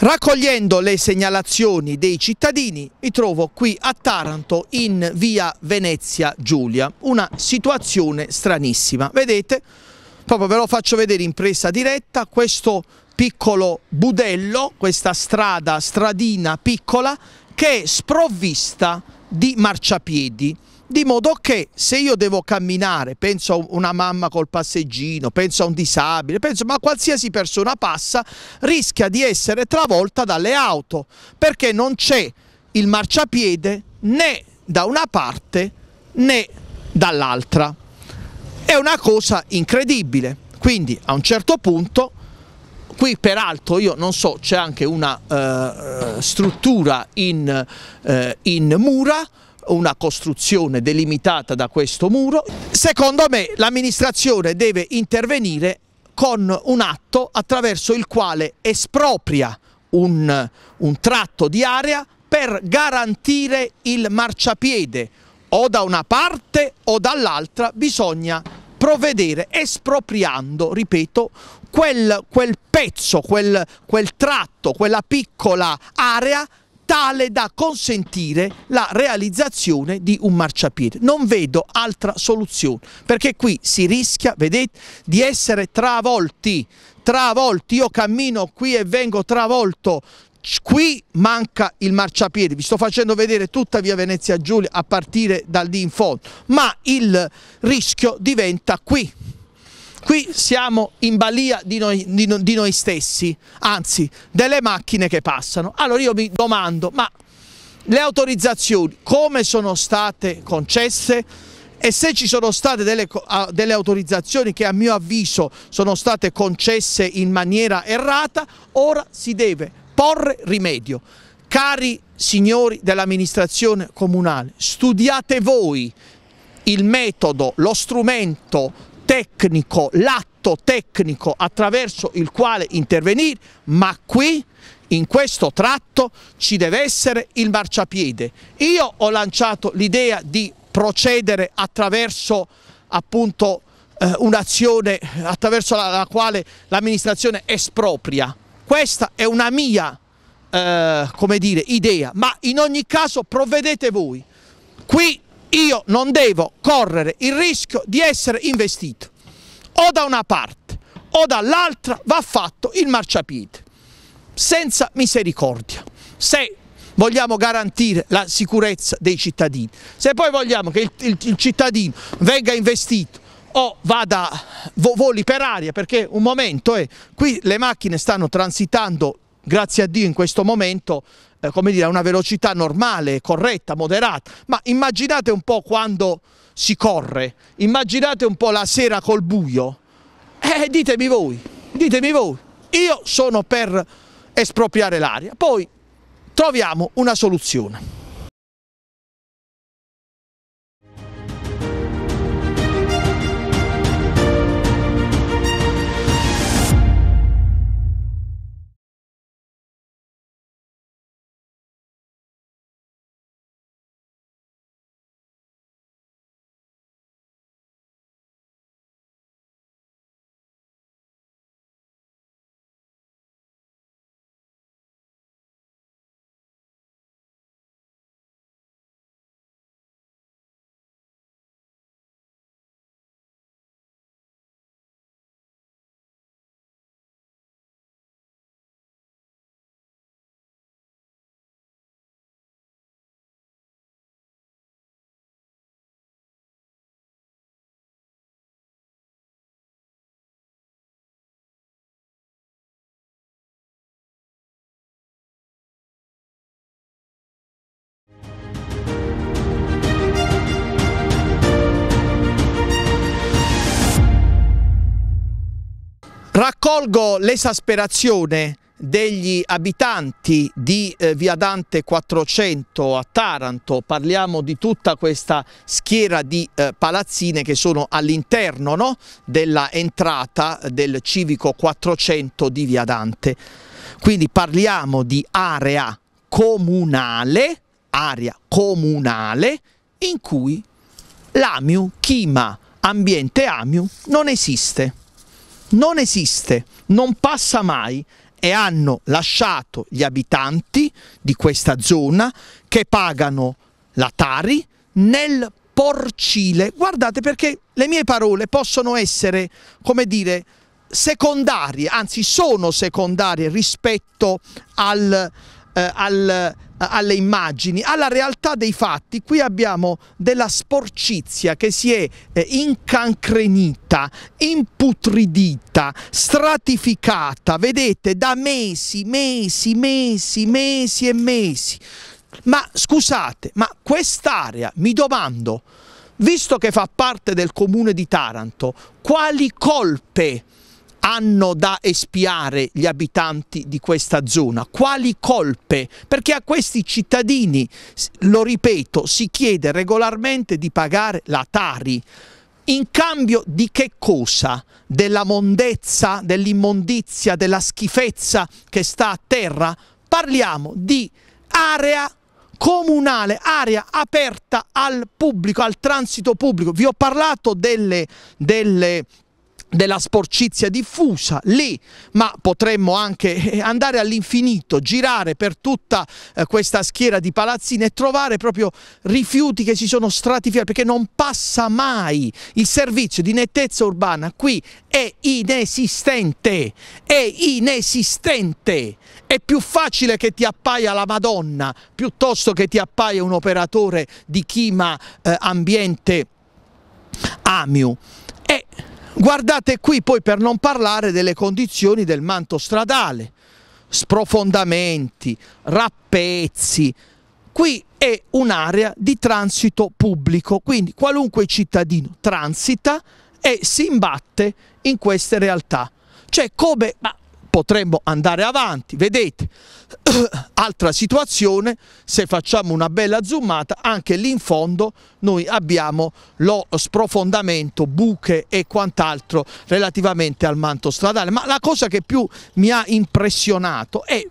Raccogliendo le segnalazioni dei cittadini mi trovo qui a Taranto in via Venezia Giulia, una situazione stranissima. Vedete, proprio ve lo faccio vedere in presa diretta, questo piccolo budello, questa strada, stradina piccola che è sprovvista di marciapiedi di modo che se io devo camminare, penso a una mamma col passeggino, penso a un disabile, penso a qualsiasi persona passa, rischia di essere travolta dalle auto, perché non c'è il marciapiede né da una parte né dall'altra. È una cosa incredibile. Quindi a un certo punto qui peraltro io non so c'è anche una eh, struttura in, eh, in mura una costruzione delimitata da questo muro. Secondo me l'amministrazione deve intervenire con un atto attraverso il quale espropria un, un tratto di area per garantire il marciapiede o da una parte o dall'altra bisogna provvedere espropriando, ripeto, quel, quel pezzo, quel, quel tratto, quella piccola area tale da consentire la realizzazione di un marciapiede. Non vedo altra soluzione, perché qui si rischia, vedete, di essere travolti, travolti, io cammino qui e vengo travolto qui manca il marciapiede, vi sto facendo vedere tutta via Venezia Giulia a partire dal lì in fondo, ma il rischio diventa qui. Qui siamo in balia di noi, di, di noi stessi, anzi delle macchine che passano. Allora io mi domando, ma le autorizzazioni come sono state concesse? e se ci sono state delle, delle, autorizzazioni che a mio avviso sono state concesse in maniera errata, ora si deve porre rimedio. Cari signori dell'amministrazione comunale, studiate voi il metodo, lo strumento tecnico, l'atto tecnico attraverso il quale intervenire, ma qui in questo tratto ci deve essere il marciapiede. Io ho lanciato l'idea di procedere attraverso appunto eh, un'azione attraverso la, la quale l'amministrazione espropria. Questa è una mia eh, come dire, idea, ma in ogni caso provvedete voi. Qui io non devo correre il rischio di essere investito o da una parte o dall'altra va fatto il marciapiede senza misericordia se vogliamo garantire la sicurezza dei cittadini se poi vogliamo che il, il, il cittadino venga investito o vada vo, voli per aria perché un momento è eh, qui le macchine stanno transitando grazie a Dio in questo momento eh, come dire, a una velocità normale, corretta, moderata, ma immaginate un po' quando si corre, immaginate un po' la sera col buio, eh, ditemi voi, ditemi voi, io sono per espropriare l'aria, poi troviamo una soluzione. Raccolgo l'esasperazione degli abitanti di eh, Via Dante 400 a Taranto, parliamo di tutta questa schiera di eh, palazzine che sono all'interno no? della entrata del civico 400 di Via Dante. Quindi parliamo di area comunale, area comunale in cui l'AMIU, Chima, ambiente AMIU non esiste non esiste, non passa mai e hanno lasciato gli abitanti di questa zona che pagano la Tari nel porcile. Guardate perché le mie parole possono essere, come dire, secondarie, anzi sono secondarie rispetto al eh, al, eh, alle immagini, alla realtà dei fatti, qui abbiamo della sporcizia che si è eh, incancrenita, imputridita, stratificata, vedete, da mesi, mesi, mesi, mesi e mesi. Ma scusate, ma quest'area, mi domando, visto che fa parte del comune di Taranto, quali colpe hanno da espiare gli abitanti di questa zona? Quali colpe? Perché a questi cittadini, lo ripeto, si chiede regolarmente di pagare la Tari. In cambio di che cosa? Della mondezza, dell'immondizia, della schifezza che sta a terra? Parliamo di area comunale, area aperta al pubblico, al transito pubblico. Vi ho parlato delle, delle della sporcizia diffusa lì, ma potremmo anche eh, andare all'infinito, girare per tutta eh, questa schiera di palazzine e trovare proprio rifiuti che si sono stratificati, perché non passa mai il servizio di nettezza urbana qui è inesistente, è inesistente, è più facile che ti appaia la Madonna piuttosto che ti appaia un operatore di chima eh, ambiente AMIU. Guardate qui poi per non parlare delle condizioni del manto stradale, sprofondamenti, rappezzi, qui è un'area di transito pubblico, quindi qualunque cittadino transita e si imbatte in queste realtà. Cioè come, ma potremmo andare avanti. Vedete, altra situazione, se facciamo una bella zoomata, anche lì in fondo noi abbiamo lo sprofondamento, buche e quant'altro relativamente al manto stradale. Ma la cosa che più mi ha impressionato è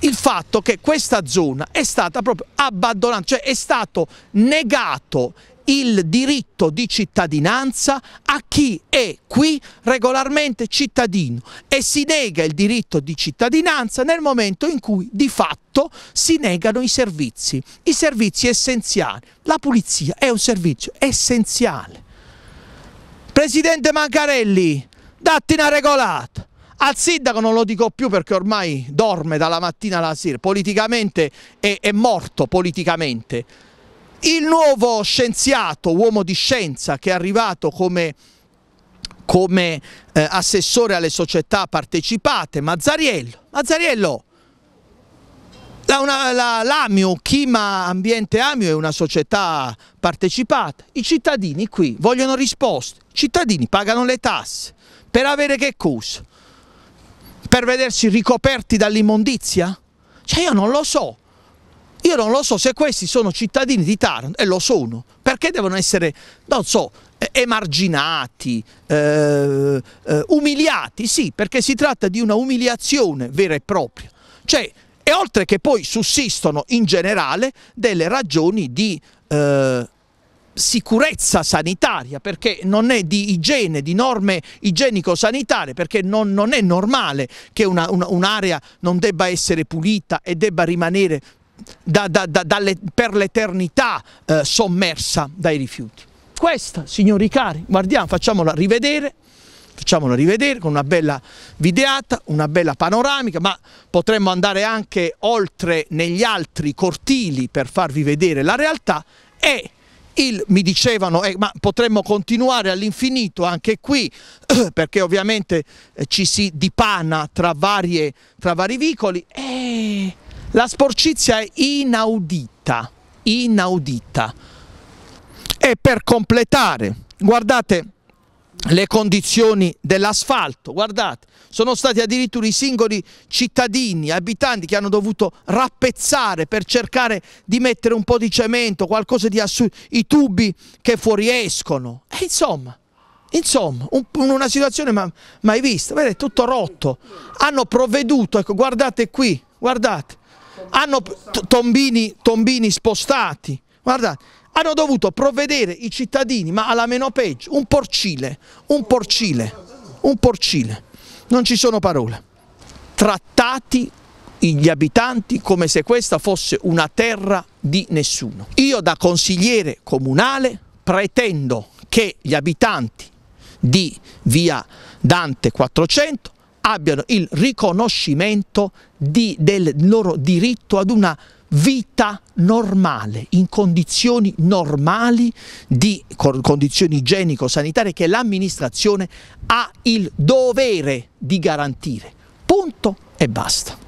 il fatto che questa zona è stata proprio abbandonata, cioè è stato negato il diritto di cittadinanza a chi è qui regolarmente cittadino e si nega il diritto di cittadinanza nel momento in cui di fatto si negano i servizi, i servizi essenziali. La pulizia è un servizio essenziale. Presidente Mancarelli, datti una regolata. Al sindaco non lo dico più perché ormai dorme dalla mattina alla sera, politicamente è, è morto politicamente. Il nuovo scienziato, uomo di scienza, che è arrivato come come eh, assessore alle società partecipate, Mazzariello. Mazzariello, l'AMIU, la, la, Chima Ambiente Amio è una società partecipata. I cittadini qui vogliono risposte, i cittadini pagano le tasse. Per avere che cosa? Per vedersi ricoperti dall'immondizia? Cioè io non lo so. Io non lo so se questi sono cittadini di Taranto, e lo sono, perché devono essere, non so, emarginati, eh, eh, umiliati, sì, perché si tratta di una umiliazione vera e propria. Cioè, e oltre che poi sussistono in generale delle ragioni di eh, sicurezza sanitaria, perché non è di igiene, di norme igienico-sanitarie, perché non, non, è normale che un'area un non debba essere pulita e debba rimanere da, da, da, dalle, per l'eternità eh, sommersa dai rifiuti. Questa, signori cari, guardiamo, facciamola rivedere, facciamola rivedere con una bella videata, una bella panoramica, ma potremmo andare anche oltre negli altri cortili per farvi vedere la realtà e il, mi dicevano, eh, ma potremmo continuare all'infinito anche qui, perché ovviamente eh, ci si dipana tra, varie, tra vari vicoli. Eh, la sporcizia è inaudita, inaudita. E per completare, guardate le condizioni dell'asfalto, guardate, sono stati addirittura i singoli cittadini, abitanti che hanno dovuto rappezzare per cercare di mettere un po' di cemento, qualcosa di assurdo, i tubi che fuoriescono. E insomma, Insomma, un, una situazione ma, mai vista, vedete, tutto rotto. Hanno provveduto, ecco, guardate qui, guardate, hanno tombini, tombini spostati, guardate, hanno dovuto provvedere i cittadini, ma alla meno peggio, un porcile, un porcile, un porcile, non ci sono parole, trattati gli abitanti come se questa fosse una terra di nessuno. Io da consigliere comunale pretendo che gli abitanti di via Dante 400 abbiano il riconoscimento di, del loro diritto ad una vita normale, in condizioni normali di condizioni igienico-sanitarie che l'amministrazione ha il dovere di garantire. Punto e basta.